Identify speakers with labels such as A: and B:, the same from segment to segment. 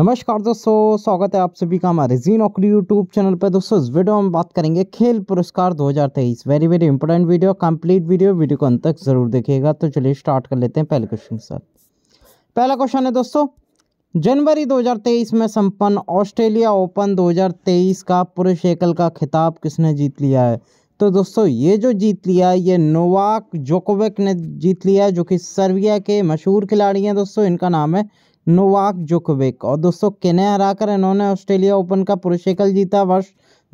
A: नमस्कार दोस्तों स्वागत है आप सभी का हमारे जी नौकरी यूट्यूब चैनल पर दोस्तों इस वीडियो में बात करेंगे खेल पुरस्कार 2023 very very important video complete video video को अंत तक जरूर देखिएगा तो चलिए स्टार्ट कर लेते हैं पहले क्वेश्चन के साथ पहला क्वेश्चन है दोस्तों जनवरी दो में संपन्न ऑस्ट्रेलिया ओपन दो का पुरुष एकल का खिताब किसने जीत लिया है तो दोस्तों ये जो जीत लिया ये नोवाक जोकोविक ने जीत लिया जो कि सर्बिया के मशहूर खिलाड़ी हैं दोस्तों इनका नाम है नोवाक जोकोविक और दोस्तों किन्हें हराकर इन्होंने ऑस्ट्रेलिया ओपन का पुरुष एकल जीता वर्ष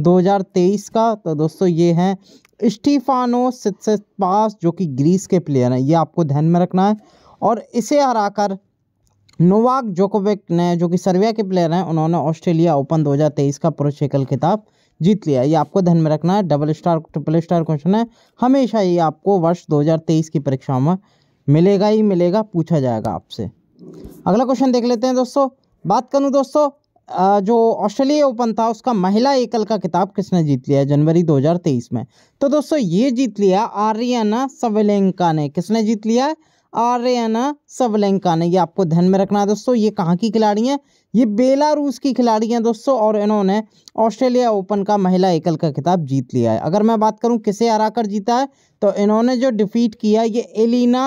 A: 2023 का तो दोस्तों ये हैं स्टीफानो सिक्सेस जो कि ग्रीस के प्लेयर हैं ये आपको ध्यान में रखना है और इसे हराकर नोवाक जोकोविक ने जो कि सर्बिया के प्लेयर हैं उन्होंने ऑस्ट्रेलिया ओपन 2023 का पुरुष एकल खिताब जीत लिया ये आपको ध्यान में रखना है double star triple star question है हमेशा ये आपको वर्ष 2023 की परीक्षाओं में मिलेगा ही मिलेगा पूछा जाएगा आपसे अगला क्वेश्चन देख लेते हैं दोस्तों बात करूँ दोस्तों जो ऑस्ट्रेलिया ओपन था उसका महिला एकल का किताब किसने जीत लिया जनवरी 2023 में तो दोस्तों ये जीत लिया आर्याना सवलेंका ने किसने जीत लिया आर्याना सवलेंका ने ये आपको ध्यान में रखना है दोस्तों ये कहाँ की खिलाड़ी हैं ये बेलारूस की खिलाड़ी हैं दोस्तों और इन्होंने ऑस्ट्रेलिया ओपन का महिला एकल का खिताब जीत लिया है अगर मैं बात करूँ किसे हरा जीता है तो इन्होंने जो डिफीट किया ये एलिना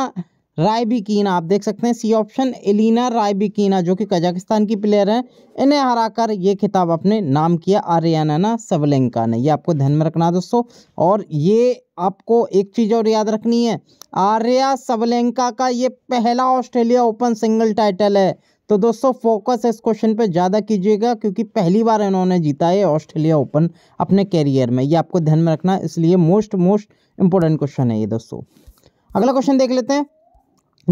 A: रायबिकीना आप देख सकते हैं सी ऑप्शन एलिना रायबिकीना जो कि कजाकिस्तान की प्लेयर हैं इन्हें हराकर ये खिताब अपने नाम किया आर्याना सबलेंका ने ये आपको ध्यान में रखना दोस्तों और ये आपको एक चीज़ और याद रखनी है आर्या सबलेंका का ये पहला ऑस्ट्रेलिया ओपन सिंगल टाइटल है तो दोस्तों फोकस इस क्वेश्चन पे ज़्यादा कीजिएगा क्योंकि पहली बार इन्होंने जीता है ऑस्ट्रेलिया ओपन अपने कैरियर में ये आपको ध्यान में रखना इसलिए मोस्ट मोस्ट इंपॉर्टेंट क्वेश्चन है ये दोस्तों अगला क्वेश्चन देख लेते हैं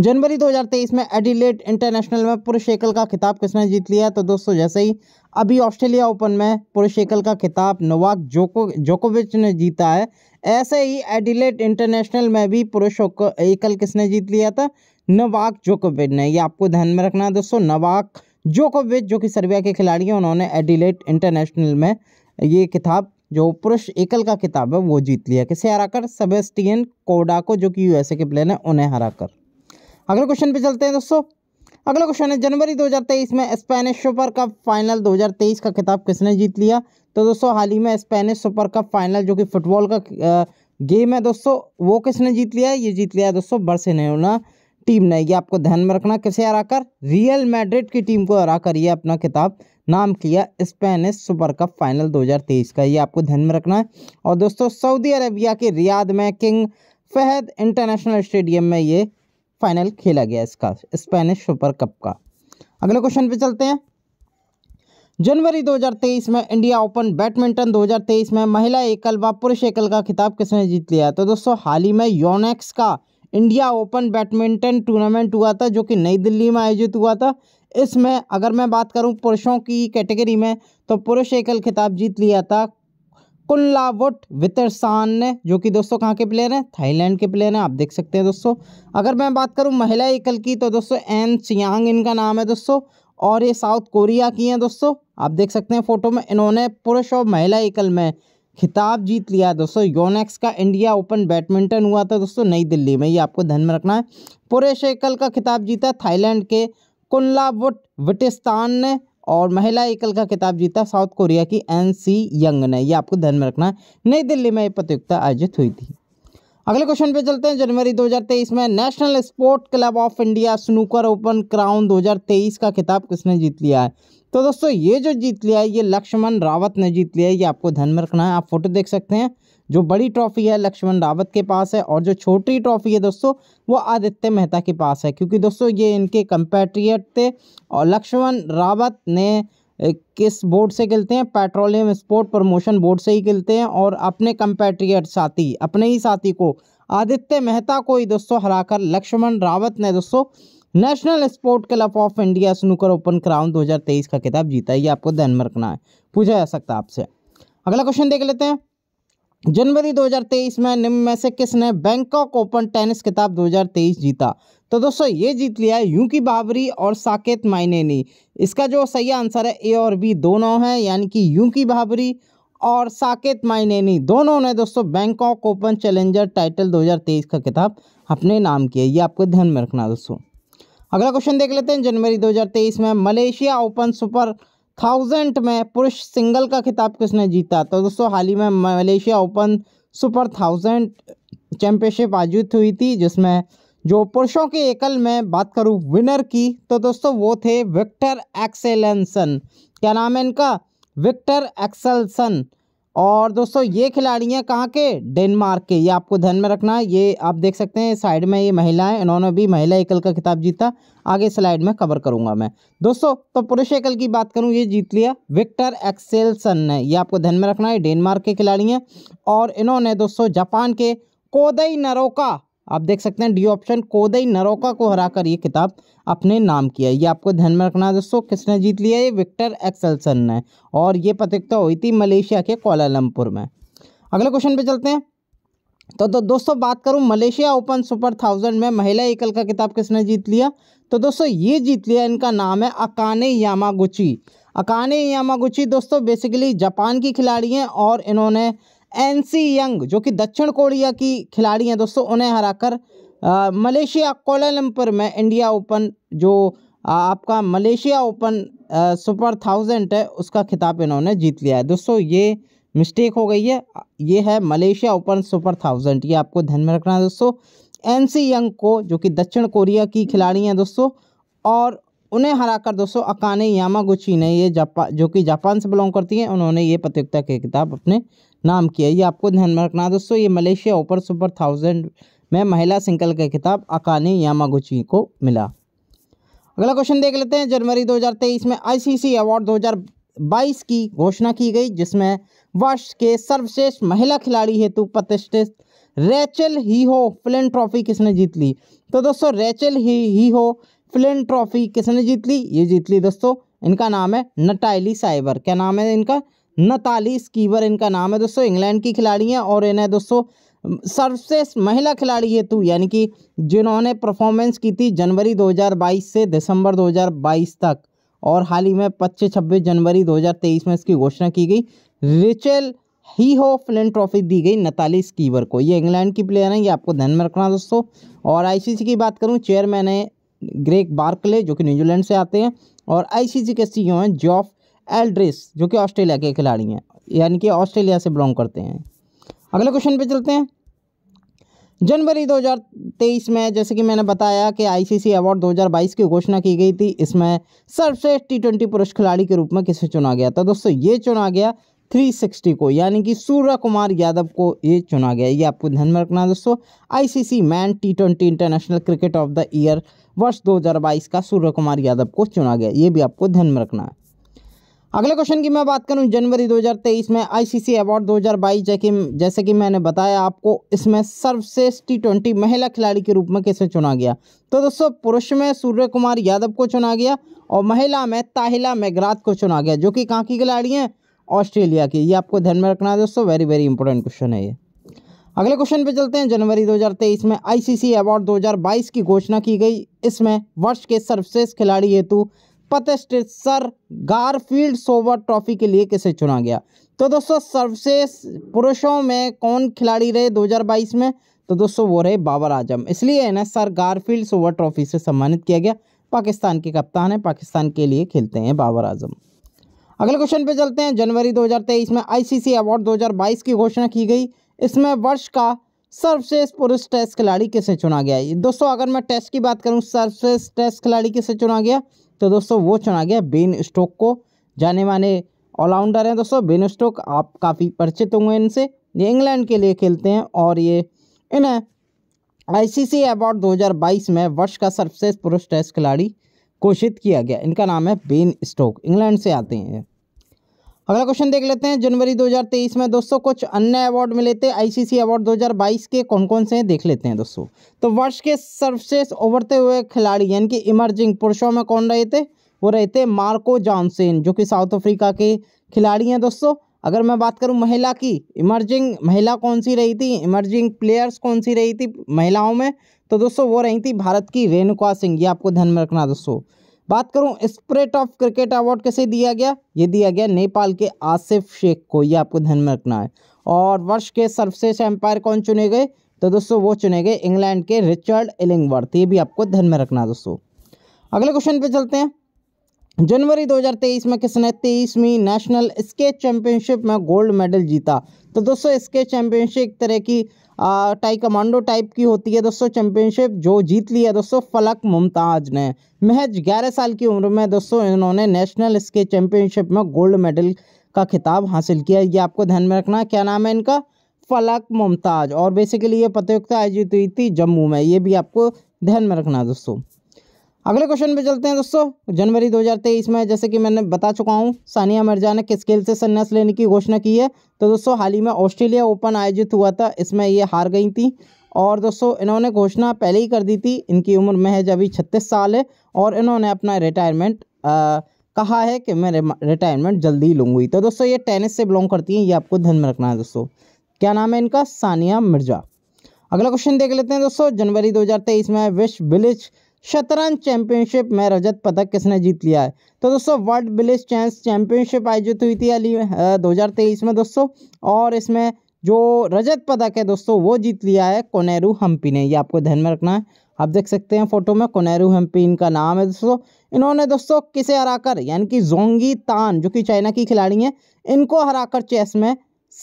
A: जनवरी 2023 में एडिलेट इंटरनेशनल में पुरुष एकल का खिताब किसने जीत लिया तो दोस्तों जैसे ही अभी ऑस्ट्रेलिया ओपन में पुरुष एकल का खिताब नोवाक जोको जोकोविच ने जीता है ऐसे ही एडिलेट इंटरनेशनल में भी पुरुष एकल किसने जीत लिया था नवाक जोकोविच ने ये आपको ध्यान में रखना है दोस्तों नवाक जोकोविच जो कि सर्बिया के खिलाड़ी हैं उन्होंने एडिलेट इंटरनेशनल में ये किताब जो पुरुष एकल का किताब है वो जीत लिया किसे हराकर सबेस्टियन कोडा को जो कि यूएसए के प्लेयर हैं उन्हें हराकर अगले क्वेश्चन पे चलते हैं दोस्तों अगला क्वेश्चन है जनवरी 2023 में स्पेनिश सुपर कप फाइनल 2023 का खिताब किसने जीत लिया तो दोस्तों हाल ही में स्पेनिश सुपर कप फाइनल जो कि फुटबॉल का गेम है दोस्तों वो किसने जीत लिया ये जीत लिया दोस्तों बर्सिनोना टीम ने ये आपको ध्यान में रखना किसे हराकर रियल मैड्रिड की टीम को हराकर ये अपना खिताब नाम किया स्पेनिश सुपर कप फाइनल 2023 का ये आपको ध्यान में रखना है और दोस्तों सऊदी अरेबिया के रियाद में किंग फहद इंटरनेशनल स्टेडियम में ये फाइनल खेला गया इसका स्पेनिश सुपर कप का अगले क्वेश्चन पे चलते हैं जनवरी 2023 में इंडिया ओपन बैडमिंटन 2023 में महिला एकल व पुरुष एकल का खिताब किसने जीत लिया तो दोस्तों हाल ही में योनेक्स का इंडिया ओपन बैडमिंटन टूर्नामेंट हुआ था जो कि नई दिल्ली में आयोजित हुआ था इसमें अगर मैं बात करूं पुरुषों की कैटेगरी में तो पुरुष एकल खिताब जीत लिया था कुल्लावट वितरसान ने जो कि दोस्तों कहाँ के प्लेयर हैं थाईलैंड के प्लेयर हैं आप देख सकते हैं दोस्तों अगर मैं बात करूँ महिला एकल की तो दोस्तों एन सियांग इनका नाम है दोस्तों और ये साउथ कोरिया की हैं दोस्तों आप देख सकते हैं फ़ोटो में इन्होंने पुरुष और महिला एकल में खिताब जीत लिया दोस्तों योनेक्स का इंडिया ओपन बैडमिंटन हुआ था दोस्तों नई दिल्ली में ये आपको ध्यान में रखना है पुरुष एकल का खिताब जीता थाईलैंड के कुल्लावुट विटिस्तान ने और महिला एकल का खिताब जीता साउथ कोरिया की एन सी यंग ने यह आपको ध्यान में रखना है नई दिल्ली में यह प्रतियोगिता आयोजित हुई थी अगले क्वेश्चन पे चलते हैं जनवरी 2023 में National Sport Club of India Snooker Open Crown 2023 का खिताब किसने जीत लिया है तो दोस्तों ये जो जीत लिया है ये लक्ष्मण रावत ने जीत लिया है ये आपको ध्यान में रखना है आप फोटो देख सकते हैं जो बड़ी ट्रॉफी है लक्ष्मण रावत के पास है और जो छोटी ट्रॉफी है दोस्तों वो आदित्य मेहता के पास है क्योंकि दोस्तों ये इनके कंपेट्रियट थे और लक्ष्मण रावत ने किस बोर्ड से खेलते हैं पेट्रोलियम स्पोर्ट प्रमोशन बोर्ड से ही खेलते हैं और अपने कंपेट्रियट साथी अपने ही साथी को आदित्य मेहता को ही दोस्तों हराकर लक्ष्मण रावत ने दोस्तों National Sport Club of India Snooker Open Crown 2023 का खिताब जीता है ये आपको ध्यान में रखना है पूछा जा सकता है आपसे अगला क्वेश्चन देख लेते हैं जनवरी 2023 में निम्न में से किसने बैंकॉक ओपन टेनिस खिताब 2023 जीता तो दोस्तों ये जीत लिया है यूं की बाबरी और साकेत माइनेनी इसका जो सही आंसर है ए और बी दोनों हैं यानी कि यूं की बाबरी और साकेत माइनेनी दोनों ने दोस्तों बैंकॉक ओपन चैलेंजर टाइटल 2023 का किताब अपने नाम किया ये आपको ध्यान में रखना दोस्तों अगला क्वेश्चन देख लेते हैं जनवरी दो में मलेशिया ओपन सुपर थाउजेंड में पुरुष सिंगल का खिताब किसने जीता तो दोस्तों हाल ही में Malaysia Open Super Thousand Championship आयोजित हुई थी जिसमें जो पुरुषों के एकल में बात करूँ विनर की तो दोस्तों वो थे विक्टर एक्सेलेंसन क्या नाम है इनका विक्टर एक्सेलसन और दोस्तों ये खिलाड़ी हैं कहाँ के डेनमार्क के ये आपको ध्यान में रखना है ये आप देख सकते हैं साइड में ये महिलाएं इन्होंने भी महिला एकल का खिताब जीता आगे स्लाइड में कवर करूंगा मैं दोस्तों तो पुरुष एकल की बात करूं ये जीत लिया विक्टर एक्सेलसन ने ये आपको ध्यान में रखना है डेनमार्क के खिलाड़ी हैं और इन्होंने दोस्तों जापान के कोदई नरोका आप देख सकते हैं डी ऑप्शन कोदई नरोका को हराकर ये किताब अपने नाम किया ये आपको ध्यान में रखना है दोस्तों किसने जीत लिया ये विक्टर एक्सलसन ने और ये प्रतियोगिता हुई थी मलेशिया के कोलालमपुर में अगले क्वेश्चन पे चलते हैं तो, तो दोस्तों बात करूं मलेशिया ओपन सुपर थाउजेंड में महिला एकल का किताब किसने जीत लिया तो दोस्तों ये जीत लिया इनका नाम है अकाने यामागुची अकाने यामागुची दोस्तों बेसिकली जापान की खिलाड़ी हैं और इन्होंने एनसी यंग जो कि दक्षिण कोरिया की खिलाड़ी हैं दोस्तों उन्हें हराकर मलेशिया कोलालमपुर में इंडिया ओपन जो आपका मलेशिया ओपन सुपर थाउजेंड है उसका खिताब इन्होंने जीत लिया है दोस्तों ये मिस्टेक हो गई है ये है मलेशिया ओपन सुपर थाउजेंड ये आपको ध्यान में रखना है दोस्तों एन सी यंग को जो कि दक्षिण कोरिया की खिलाड़ी हैं दोस्तों और उन्हें हराकर दोस्तों अकाने यामागुची ने ये जापा जो कि जापान से बिलोंग करती हैं उन्होंने ये प्रतियोगिता की किताब अपने नाम किया ये आपको ध्यान में रखना दोस्तों ये मलेशिया ओपर सुपर थाउजेंड में महिला सिंकल का किताब अकाने यामागुची को मिला अगला क्वेश्चन देख लेते हैं जनवरी 2023 में आईसीसी अवार्ड 2022 की घोषणा की गई जिसमें वर्ष के सर्वश्रेष्ठ महिला खिलाड़ी हेतु प्रतिष्ठित रेचल ही हो फिलन ट्रॉफी किसने जीत ली तो दोस्तों रेचल ही ही हो प्लेन ट्रॉफी किसने जीत ली ये जीत ली दोस्तों इनका नाम है नटाइली साइबर क्या नाम है इनका नताली स्कीवर इनका नाम है दोस्तों इंग्लैंड की खिलाड़ी हैं और इन्हें दोस्तों सर्वश्रेष्ठ महिला खिलाड़ी हेतु यानी कि जिन्होंने परफॉर्मेंस की थी जनवरी 2022 से दिसंबर 2022 तक और हाल ही में 25-26 जनवरी 2023 में इसकी घोषणा की गई रिचेल ही हो फ्लिन ट्रॉफी दी गई नताली स्कीवर को ये इंग्लैंड की प्लेयर हैं ये आपको ध्यान में रखना दोस्तों और आईसीसी की बात करूँ चेयरमैन है ग्रेग बार्कले जो कि न्यूजीलैंड से आते हैं और आईसीसी के सीईओ हैं जॉफ एल्ड्रिस जो कि ऑस्ट्रेलिया के खिलाड़ी हैं यानी कि ऑस्ट्रेलिया से बिलोंग करते हैं अगले क्वेश्चन पे चलते हैं जनवरी 2023 में जैसे कि मैंने बताया कि आईसीसी अवार्ड 2022 की घोषणा की गई थी इसमें सर्वश्रेष्ठ टी ट्वेंटी पुरुष खिलाड़ी के रूप में किसे चुना गया था दोस्तों ये चुना गया 360 को यानी कि सूर्य कुमार यादव को ये चुना गया ये आपको ध्यान में रखना है दोस्तों ICC men T twenty international cricket of the year वर्ष 2022 का सूर्य कुमार यादव को चुना गया ये भी आपको ध्यान में रखना है अगले क्वेश्चन की मैं बात करूं जनवरी 2023 में आईसीसी अवार्ड 2022 जैसे जैसे कि मैंने बताया आपको इसमें सर्वश्रेष्ठ टी ट्वेंटी महिला खिलाड़ी के रूप में कैसे चुना गया तो दोस्तों पुरुष में सूर्य कुमार यादव को चुना गया और महिला में ताहिला मेघरात को चुना गया जो कि कहाँ की खिलाड़ी हैं ऑस्ट्रेलिया की ये आपको ध्यान में रखना है दोस्तों वेरी वेरी इंपॉर्टेंट क्वेश्चन है ये अगले क्वेश्चन पे चलते हैं जनवरी 2023 में आईसीसी अवार्ड 2022 की घोषणा की गई इसमें वर्ष के सर्वश्रेष्ठ खिलाड़ी हेतु पतस्टित सर गारफील्ड सोवर ट्रॉफी के लिए किसे चुना गया तो दोस्तों सर्वश्रेष्ठ पुरुषों में कौन खिलाड़ी रहे 2022 में तो दोस्तों वो रहे बाबर आजम इसलिए इन्हें सर गारफील्ड सोवर ट्रॉफी से सम्मानित किया गया पाकिस्तान के कप्तान है पाकिस्तान के लिए खेलते हैं बाबर आजम अगले क्वेश्चन पे चलते हैं जनवरी 2023 में आईसीसी अवार्ड 2022 की घोषणा की गई इसमें वर्ष का सर्वश्रेष्ठ पुरुष टेस्ट खिलाड़ी किसे चुना गया दोस्तों अगर मैं टेस्ट की बात करूँ सर्वश्रेष्ठ टेस्ट खिलाड़ी किसे चुना गया तो दोस्तों वो चुना गया बेन स्टोक को जाने माने ऑलराउंडर हैं दोस्तों बेन स्टोक आप काफ़ी परिचित होंगे इनसे ये इंग्लैंड के लिए खेलते हैं और ये इन्हें आईसीसी अवार्ड बाईस में वर्ष का सर्वश्रेष्ठ पुरुष टेस्ट खिलाड़ी घोषित किया गया इनका नाम है बेन स्टोक इंग्लैंड से आते हैं अगला क्वेश्चन देख लेते हैं जनवरी 2023 में दोस्तों कुछ अन्य अवार्ड मिले थे आईसीसी अवार्ड 2022 के कौन कौन से हैं देख लेते हैं दोस्तों तो वर्ष के सर्वश्रेष्ठ उभरते हुए खिलाड़ी यानी कि इमर्जिंग पुरुषों में कौन रहे थे वो रहे थे मार्को जॉनसेन जो कि साउथ अफ्रीका के खिलाड़ी हैं दोस्तों अगर मैं बात करूं महिला की इमर्जिंग महिला कौन सी रही थी इमर्जिंग प्लेयर्स कौन सी रही थी महिलाओं में तो दोस्तों वो रही थी भारत की रेणुका सिंह ये आपको ध्यान में रखना दोस्तों बात करूं स्प्रिट ऑफ क्रिकेट अवार्ड कैसे दिया गया ये दिया गया नेपाल के आसिफ शेख को ये आपको ध्यान में रखना है और वर्ष के सर्वश्रेष्ठ एम्पायर कौन चुने गए तो दोस्तों वो चुने गए इंग्लैंड के रिचर्ड एलिंगवर्थ ये भी आपको ध्यान में रखना दोस्तों अगले क्वेश्चन पे चलते हैं जनवरी 2023 में किसने तेईसवीं नेशनल स्केच चैंपियनशिप में गोल्ड मेडल जीता तो दोस्तों स्केच चैंपियनशिप एक तरह की टाई कमांडो टाइप की होती है दोस्तों चैंपियनशिप जो जीत ली है दोस्तों फलक मुमताज ने महज 11 साल की उम्र में दोस्तों इन्होंने नेशनल स्केच चैंपियनशिप में गोल्ड मेडल का खिताब हासिल किया ये आपको ध्यान में रखना क्या नाम है इनका फलक मुमताज और बेसिकली ये प्रतियोगिता आयोजित हुई थी जम्मू में ये भी आपको ध्यान में रखना दोस्तों अगले क्वेश्चन पे चलते हैं दोस्तों जनवरी 2023 में जैसे कि मैंने बता चुका हूँ सानिया मिर्जा ने किस खेल से संन्यास लेने की घोषणा की है तो दोस्तों हाल ही में ऑस्ट्रेलिया ओपन आयोजित हुआ था इसमें ये हार गई थी और दोस्तों इन्होंने घोषणा पहले ही कर दी थी इनकी उम्र महज अभी छत्तीस साल है और इन्होंने अपना रिटायरमेंट कहा है कि मैं रिटायरमेंट जल्दी ही लूँगी तो दोस्तों ये टेनिस से बिलोंग करती हैं ये आपको ध्यान में रखना है दोस्तों क्या नाम है इनका सानिया मिर्जा अगला क्वेश्चन देख लेते हैं दोस्तों जनवरी 2023 में विश्व विलेज शतरंज चैंपियनशिप में रजत पदक किसने जीत लिया है तो दोस्तों वर्ल्ड बिलिस चैंस चैंपियनशिप आयोजित हुई थी अली दो में दोस्तों और इसमें जो रजत पदक है दोस्तों वो जीत लिया है कोनेरू हम्पी ने ये आपको ध्यान में रखना है आप देख सकते हैं फोटो में कोनेरू हम्पी इनका नाम है दोस्तों इन्होंने दोस्तों किसे हराकर यानी कि जोंगी तान जो कि चाइना की खिलाड़ी हैं इनको हराकर चेस में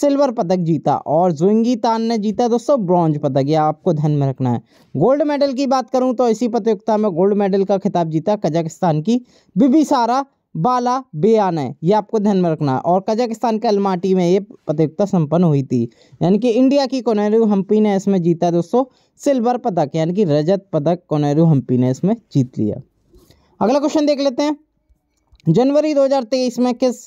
A: सिल्वर पदक जीता और जुंगी तान ने जीता दोस्तों ब्रॉन्ज पदक यह आपको ध्यान में रखना है गोल्ड मेडल की बात करूं तो इसी प्रतियोगिता में गोल्ड मेडल का खिताब जीता कजाकिस्तान की बीबी सारा बाला बेयान है ये आपको ध्यान में रखना है और कजाकिस्तान के अलमाटी में ये प्रतियोगिता संपन्न हुई थी यानी कि इंडिया की कोनेरू हम्पी ने इसमें जीता दोस्तों सिल्वर पदक यानी कि रजत पदक कोनेरू हम्पी ने इसमें जीत लिया अगला क्वेश्चन देख लेते हैं जनवरी 2023 में किस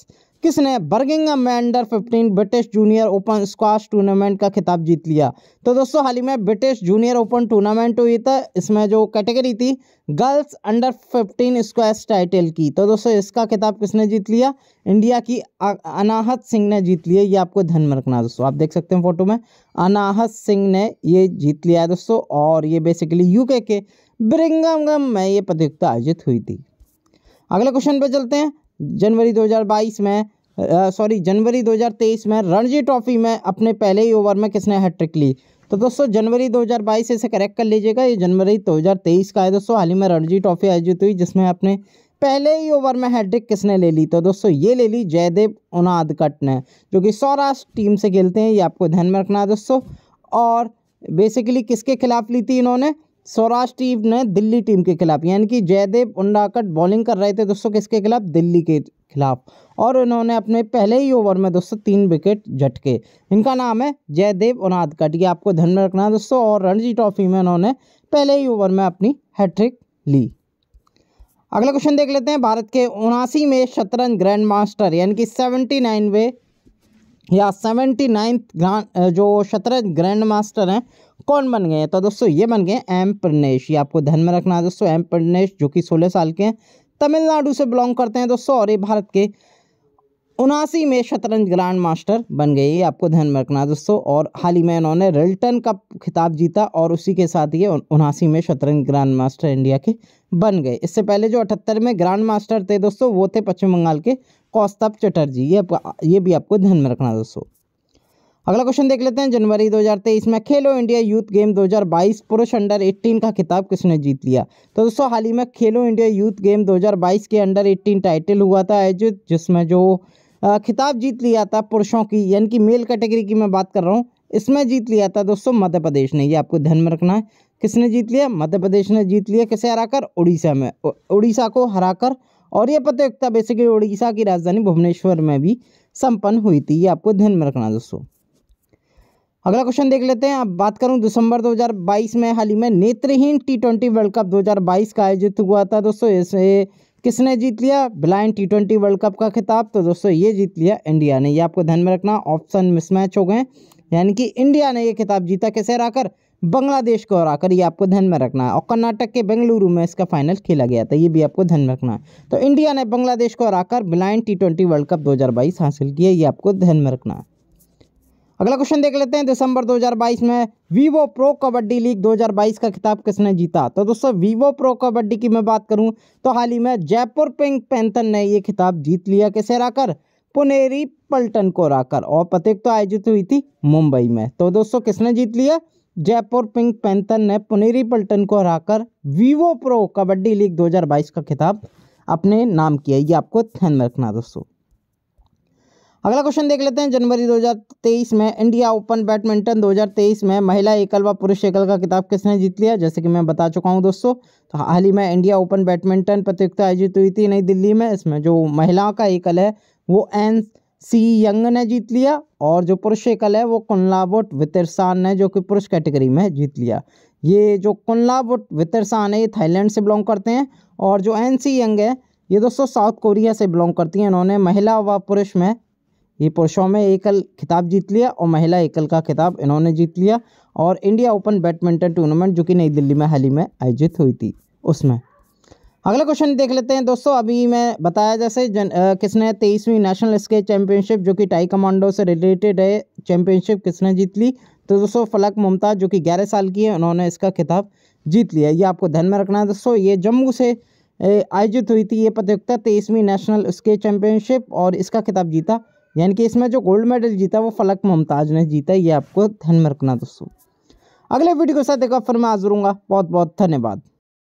A: किसने बर्गिंगम में under 15 British junior open squash tournament का खिताब जीत लिया तो दोस्तों हाल ही में ब्रिटिश जूनियर ओपन टूर्नामेंट हुई था तो इसमें जो कैटेगरी थी गर्ल्स अंडर 15 स्क्वाश टाइटल की तो दोस्तों इसका खिताब किसने जीत लिया इंडिया की अनाहत सिंह ने जीत लिया ये आपको ध्यान में रखना दोस्तों आप देख सकते हैं फोटो में अनाहत सिंह ने ये जीत लिया है दोस्तों और ये बेसिकली यूके के ब्रिंगम में ये प्रतियोगिता आयोजित हुई थी अगले क्वेश्चन पर चलते हैं जनवरी 2022 में सॉरी जनवरी 2023 में रणजी ट्रॉफी में अपने पहले ही ओवर में किसने हैट्रिक ली तो दोस्तों जनवरी 2022 इसे करेक्ट कर लीजिएगा ये जनवरी 2023 का है दोस्तों हाल ही में रणजी ट्रॉफी आयोजित हुई जिसमें अपने पहले ही ओवर में हैट्रिक किसने ले ली तो दोस्तों ये ले ली जयदेव उनादकट ने जो कि सौराष्ट्र टीम से खेलते हैं ये आपको ध्यान में रखना है दोस्तों और बेसिकली किसके खिलाफ ली थी इन्होंने सौराष्ट्र टीम ने दिल्ली टीम के खिलाफ यानी कि जयदेव उंडाकट बॉलिंग कर रहे थे दोस्तों किसके खिलाफ दिल्ली के खिलाफ और इन्होंने अपने पहले ही ओवर में दोस्तों तीन विकेट झटके इनका नाम है जयदेव उनादकट ये आपको ध्यान में रखना है दोस्तों और रणजी ट्रॉफी में इन्होंने पहले ही ओवर में अपनी हैट्रिक ली अगला क्वेश्चन देख लेते हैं भारत के उनासी में शतरंज ग्रैंड मास्टर यानी कि सेवेंटी नाइनवे या सेवेंटी नाइन्थ जो शतरंज ग्रैंड मास्टर हैं कौन बन गए हैं तो दोस्तों ये बन गए एम प्रनेश ये आपको ध्यान में रखना है दोस्तों एम प्रनेश जो कि सोलह साल के हैं तमिलनाडु से बिलोंग करते हैं दोस्तों और ये भारत के उनासी में शतरंज ग्रैंड मास्टर बन गए ये आपको ध्यान में रखना दोस्तों और हाल ही में इन्होंने रिल्टन का खिताब जीता और उसी के साथ ये उनासी में शतरंज ग्रैंड मास्टर इंडिया के बन गए इससे पहले जो अठहत्तर में ग्रैंड मास्टर थे दोस्तों वो थे पश्चिम बंगाल के कौस्तभ चटर्जी ये ये भी आपको ध्यान में रखना दोस्तों अगला क्वेश्चन देख लेते हैं जनवरी 2023 में खेलो इंडिया यूथ गेम 2022 पुरुष अंडर 18 का खिताब किसने जीत लिया तो दोस्तों हाल ही में खेलो इंडिया यूथ गेम 2022 के अंडर 18 टाइटल हुआ था आयोजित जिसमें जो खिताब जीत लिया था पुरुषों की यानी कि मेल कैटेगरी की मैं बात कर रहा हूँ इसमें जीत लिया था दोस्तों मध्य प्रदेश ने ये आपको ध्यान में रखना है किसने जीत लिया मध्य प्रदेश ने जीत लिया किसे हराकर उड़ीसा में उड़ीसा को हराकर और ये प्रतियोगिता बेसिकली उड़ीसा की राजधानी भुवनेश्वर में भी संपन्न हुई थी ये आपको ध्यान में रखना दोस्तों अगला क्वेश्चन देख लेते हैं अब बात करूं दिसंबर 2022 में हाल ही में नेत्रहीन टी ट्वेंटी वर्ल्ड कप 2022 का आयोजित हुआ था दोस्तों इसे किसने जीत लिया blind T twenty world Cup का खिताब तो दोस्तों ये जीत लिया इंडिया ने ये आपको ध्यान में रखना ऑप्शन मिसमैच हो गए यानी कि इंडिया ने ये खिताब जीता कैसे हराकर बांग्लादेश को हराकर ये आपको ध्यान में रखना है और कर्नाटक के बेंगलुरु में इसका फाइनल खेला गया था ये भी आपको ध्यान में रखना है तो इंडिया ने बांग्लादेश को हराकर blind T twenty world cup दो हासिल किया ये आपको ध्यान में रखना है अगला क्वेश्चन देख लेते हैं दिसंबर 2022 में वीवो प्रो कबड्डी लीग 2022 का खिताब किसने जीता तो दोस्तों वीवो प्रो कबड्डी की मैं बात करूं तो हाल ही में जयपुर पिंक पैंथन ने ये खिताब जीत लिया कैसे हराकर पुनेरी पल्टन को हराकर और प्रतियोगिता तो आयोजित हुई थी मुंबई में तो दोस्तों किसने जीत लिया जयपुर पिंक पैंथन ने पुनेरी पल्टन को हराकर वीवो प्रो कबड्डी लीग दो का खिताब अपने नाम किया ये आपको ध्यान में रखना दोस्तों अगला क्वेश्चन देख लेते हैं जनवरी 2023 में इंडिया ओपन बैडमिंटन 2023 में महिला एकल व पुरुष एकल का किताब किसने जीत लिया जैसे कि मैं बता चुका हूं दोस्तों तो हाल ही में इंडिया ओपन बैडमिंटन प्रतियोगिता आयोजित हुई थी नई दिल्ली में इसमें जो महिलाओं का एकल है वो एन सी यंग ने जीत लिया और जो पुरुष एकल है वो कुल्लाबुट वितरसान ने जो कि पुरुष कैटेगरी में जीत लिया ये जो कुल्लाबुट वितरसान है ये थाईलैंड से बिलोंग करते हैं और जो एन सी यंग है ये दोस्तों साउथ कोरिया से बिलोंग करती हैं इन्होंने महिला व पुरुष में ये पुरुषों में एकल खिताब जीत लिया और महिला एकल का खिताब इन्होंने जीत लिया और इंडिया ओपन बैडमिंटन टूर्नामेंट जो कि नई दिल्ली में हाल ही में आयोजित हुई थी उसमें अगला क्वेश्चन देख लेते हैं दोस्तों अभी मैं बताया जैसे जन आ, किसने तेईसवीं नेशनल स्केच चैंपियनशिप जो कि टाई कमांडो से रिलेटेड है चैंपियनशिप किसने जीत ली तो दोस्तों फलक मुमताज़ जो कि ग्यारह साल की है उन्होंने इसका खिताब जीत लिया ये आपको ध्यान में रखना है दोस्तों ये जम्मू से आयोजित हुई थी ये प्रतियोगिता तेईसवीं नेशनल स्केच चैंपियनशिप और इसका खिताब जीता यानी कि इसमें जो गोल्ड मेडल जीता वो फलक मुमताज ने जीता ये आपको ध्यान में रखना दोस्तों अगले वीडियो के साथ एक बार फिर मैं हाजिर हूँ बहुत बहुत धन्यवाद